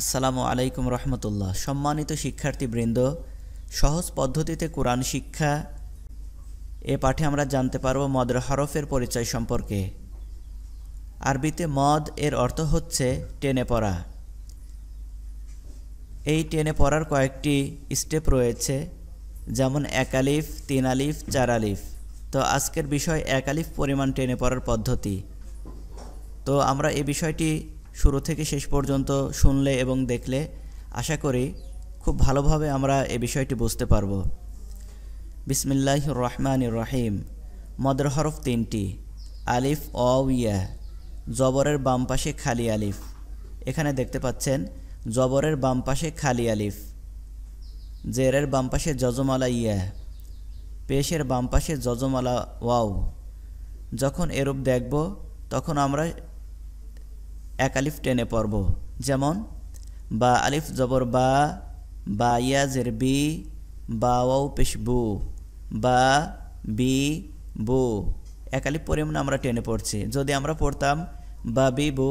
আসসালামু আলাইকুম রহমতুল্লাহ সম্মানিত শিক্ষার্থীবৃন্দ সহজ পদ্ধতিতে কোরআন শিক্ষা এ পাঠে আমরা জানতে পারব মদের হরফের পরিচয় সম্পর্কে আরবিতে মদ এর অর্থ হচ্ছে টেনে পড়া এই টেনে পড়ার কয়েকটি স্টেপ রয়েছে যেমন এক আলিফ তিন আলিফ চার আলিফ তো আজকের বিষয় এক আলিফ পরিমাণ টেনে পড়ার পদ্ধতি তো আমরা এ বিষয়টি শুরু থেকে শেষ পর্যন্ত শুনলে এবং দেখলে আশা করি খুব ভালোভাবে আমরা এ বিষয়টি বুঝতে পারব বিসমিল্লাহ রহমান রহিম মদের হরফ তিনটি আলিফ অউয়া জবরের বাম পাশে খালি আলিফ এখানে দেখতে পাচ্ছেন জবরের বাম পাশে খালি আলিফ জেরের বাম পাশে যজমালা ইয়া পেশের বাম পাশে যজমালা ওয়াও যখন এরূপ দেখব তখন আমরা এক আলিফ টেনে পর্ব যেমন বা আলিফ জবর বা বা ইয়াজের বি বা ওয়াও পেশ বু বা বি বু এক আলিফ পরিমাণ আমরা টেনে পড়ছি যদি আমরা পড়তাম বা বি বু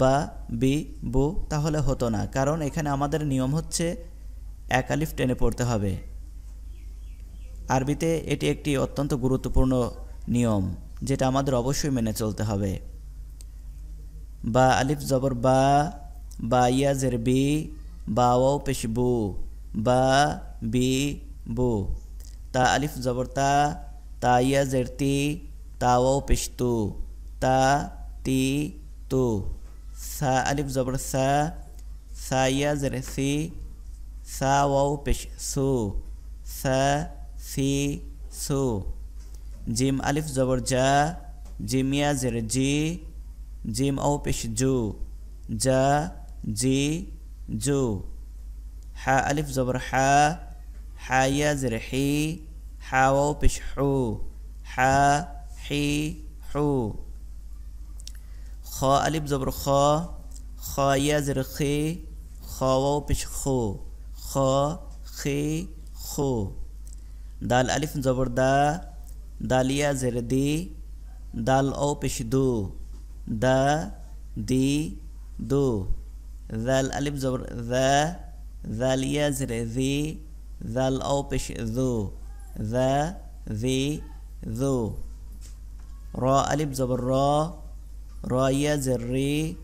বা বি বু তাহলে হতো না কারণ এখানে আমাদের নিয়ম হচ্ছে এক আলিফ টেনে পড়তে হবে আরবিতে এটি একটি অত্যন্ত গুরুত্বপূর্ণ নিয়ম যেটা আমাদের অবশ্যই মেনে চলতে হবে বা আলিফ জবর বা বা ইয়া জের বি বা ও পেশ বু বা বি বু তা আলিফ জবর তা তা ইয়া জের তি তা ও পেশ তু তা তি তু সা আলিফ জবর সা সা ইয়া জের সি সা ও পেশ সু সা সি সু জিম আলিফ জবর জা জিমিয়া জের জি جيم أو بيش جو جا جي جو حاء ألف زبر حا حايا زر حي حا واو بيش حو حا حي حو خاء ألف زبر خا خايا زر خي خا واو بيش خو خا خي خو دال ألف زبر دا داليا زر دي دال أو بيش دو د دی دو ذل الف زبر ذا ذال يزر ذي ذل اوبش ذو ذا ذي ذو را الف زبر را را يازر ري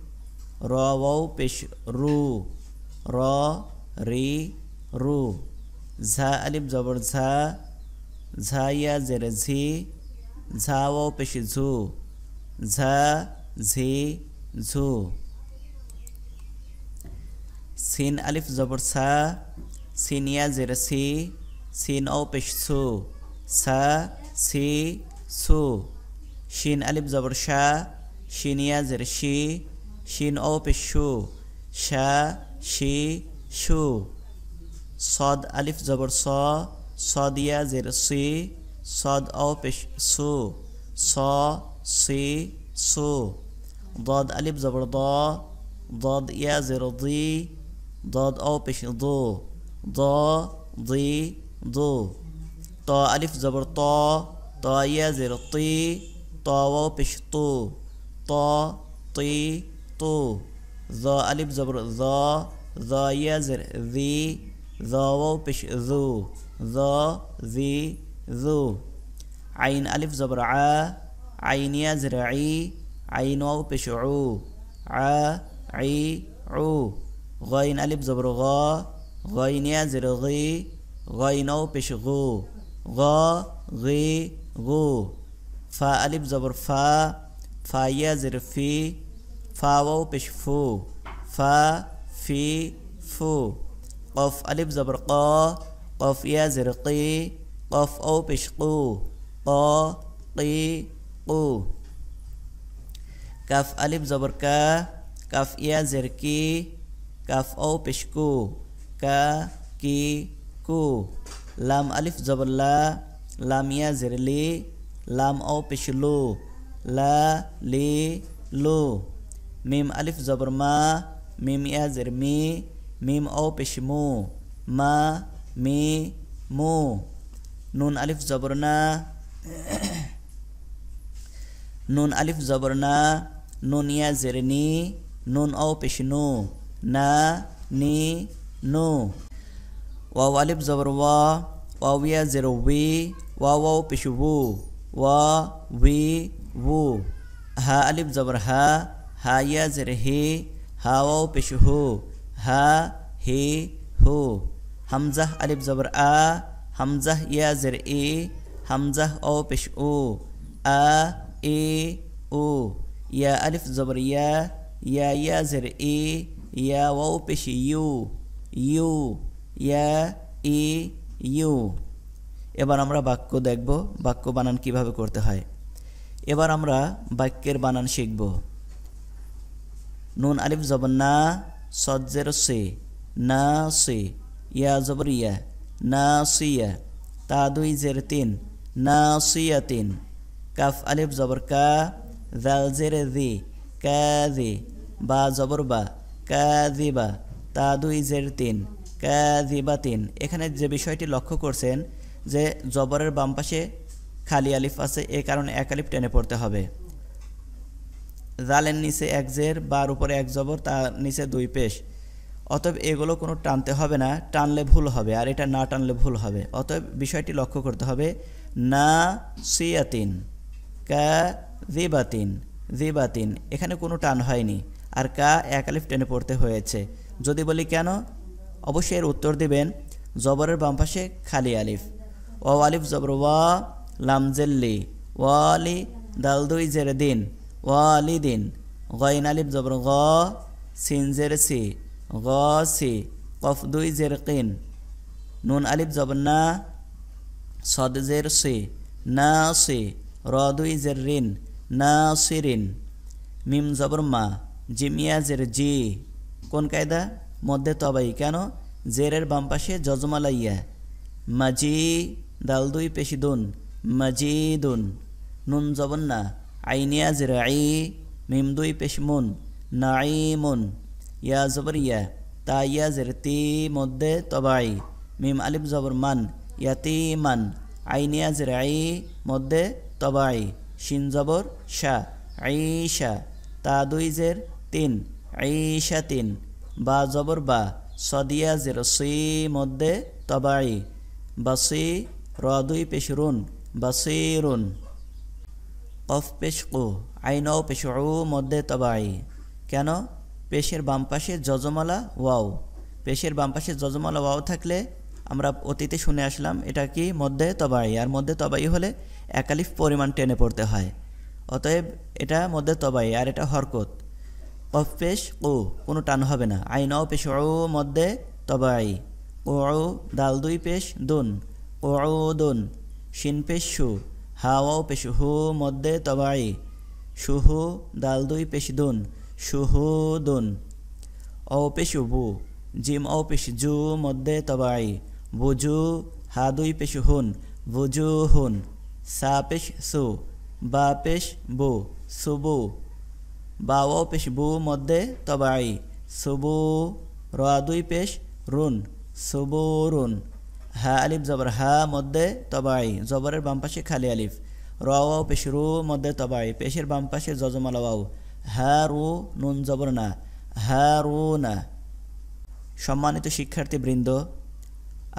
را پش رو را ري رو زا الف زبر زا زا يازر زي زها پش زو زا ঝে ঝো সিন আলিফ জবর সা সিনিয়া জের সি সিন ও পেশ সু সা সি সু সিন আলিফ জবর শা শিনিয়া জের সি সিন ও পেশ শো শা সদ আলিফ জবর স সদিয়া জের সি সদ ও পেশ সু স সি سو ضاد ألف زبر ضا ضاد يا زر ضي ضاد أو بش ضو ضا ضي ضو طا ألف زبر طا طا يا زر طي طا واو بش طو طا طي طو ذا ألف زبر ذا ذا يا زر ذي ذا واو بش ذو ذا ذي ذو عين ألف زبر عا عين يزرعي عين واو بشعو ع عي عو غين ألف زبرغا غين يزرغي غين واو بشغو غا غي غو فا ألف زبر فا فا يزر في فا واو بشفو فا في فو قف ألف زبر قا قف يزر قي قف أو بشقو قا قي قو كاف ألف زبر كا كاف يا زر كي كاف أو بشكو كا كي كو لام ألف زبر لا لام يا زر لي لام أو بشلو لا لي لو ميم ألف زبر ما ميم يا زر مي ميم أو بشمو ما مي مو نون ألف زبرنا نون الف زبر نا نون یا زیر نی نون او پیش نو نا نی نو واو الف زبر وا واو یا زیر وی واو او پیش وو وا وی وو ہا الف زبر ہا ہا یا زیر ہی ہا واو پیش ہو ہا ہی ہو حمزہ الف زبر آ حمزہ یا زیر ای حمزہ او پیش او آ এ ও ইয়া আলিফ জবর ইয়া ইয়া ইয়া জের এ ইয়া ওয়াও পেশি ইউ ইউ ইয়া ই ইউ এবার আমরা বাক্য দেখব বাক্য বানান কিভাবে করতে হয় এবার আমরা বাক্যের বানান শিখব নুন আলিফ জবর না সজ্জের সে না সে ইয়া জবর ইয়া না সিয়া তা দুই জের তিন না সিয়া তিন কাফ আলিফ জবর কা জাল জেরে দি কাদি বা জবর বা বা তা দুই জের তিন বা তিন এখানে যে বিষয়টি লক্ষ্য করছেন যে জবরের বাম পাশে খালি আলিফ আছে এ কারণে এক আলিফ টেনে পড়তে হবে জালের নিচে এক জের বার উপরে এক জবর তার নিচে দুই পেশ অতএব এগুলো কোনো টানতে হবে না টানলে ভুল হবে আর এটা না টানলে ভুল হবে অতএব বিষয়টি লক্ষ্য করতে হবে না সিয়াতিন কা জিবাতিন জিবাতিন এখানে কোনো টান হয়নি আর কা একালিফ টেনে পড়তে হয়েছে যদি বলি কেন অবশ্যই এর উত্তর দিবেন জবরের বাম পাশে খালি আলিফ ও আলিফ জবর ওয়া লামজেল্লি ওয়ালি দাল দুই জের দিন ওয়ালি দিন গইন আলিফ জবর গ সিন জের সি গ সি কফ দুই জের কিন নুন আলিফ জবর না সদ জের সি না সি রদুই জেরিন নাসিরিন মিম জবর মা জিমিয়া জের জি কোন কায়দা মধ্যে তবাই কেন জেরের বাম পাশে জজমালাইয়া মাজি দাল দুই পেশিদুন মাজিদুন নুন না আইনিয়া জের আই মিম দুই পেশমুন নাইমুন ইয়া জবর ইয়া তা ইয়া জের তি মধ্যে তবাই মিম আলিফ জবর মান ইয়াতি মান আইনিয়া জের আই মধ্যে তবাই শিন জবর শাহ ঈশা তা দুই জের তিন ঈশা তিন বা জবর বা সদিয়া জের সি মধ্যে তবাই বাসি র দুই পেশ বাসিরুন কফ পেশ কু আইনও পেশ মধ্যে তবাই কেন পেশের বাম যজমালা ওয়াও পেশের বাম পাশে যজমালা ওয়াও থাকলে আমরা অতীতে শুনে আসলাম এটা কি মধ্যে তবাই আর মধ্যে তবাই হলে একালিফ পরিমাণ টেনে পড়তে হয় অতএব এটা মধ্যে তবাই আর এটা হরকত অফেশ ও কোনো টান হবে না আইন অ পেশ ও মধ্যে তবাই ও দাল দুই পেশ দুন ও দুন শিন পেশ সু হাওয়া পেশ হু মধ্যে তবাই সুহু দাল দুই পেশ দুন সুহু দুন অ পেশ বু জিম অ পেশ জু মধ্যে তবাই বুজু হা দুই পেশ হুন বুজু হুন সাপেশ পেশ সু বা পেশ বু সুবু বা ও পেশ বু মধ্যে তবাই সুবু র দুই পেশ রুন সুবু রুন হা আলিফ জবর হা মধ্যে তবাই জবরের বামপাশে খালি আলিফ রওয়া পেশ রু মধ্যে তবাই পেশের বামপাশে পাশে জজমালাওয়াও হা রু নুন জবর না হা রু না সম্মানিত শিক্ষার্থীবৃন্দ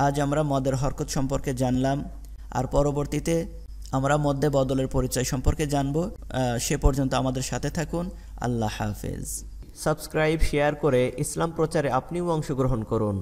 আজ আমরা মদের হরকত সম্পর্কে জানলাম আর পরবর্তীতে আমরা মধ্যে বদলের পরিচয় সম্পর্কে জানব সে পর্যন্ত আমাদের সাথে থাকুন আল্লাহ হাফেজ সাবস্ক্রাইব শেয়ার করে ইসলাম প্রচারে আপনিও অংশগ্রহণ করুন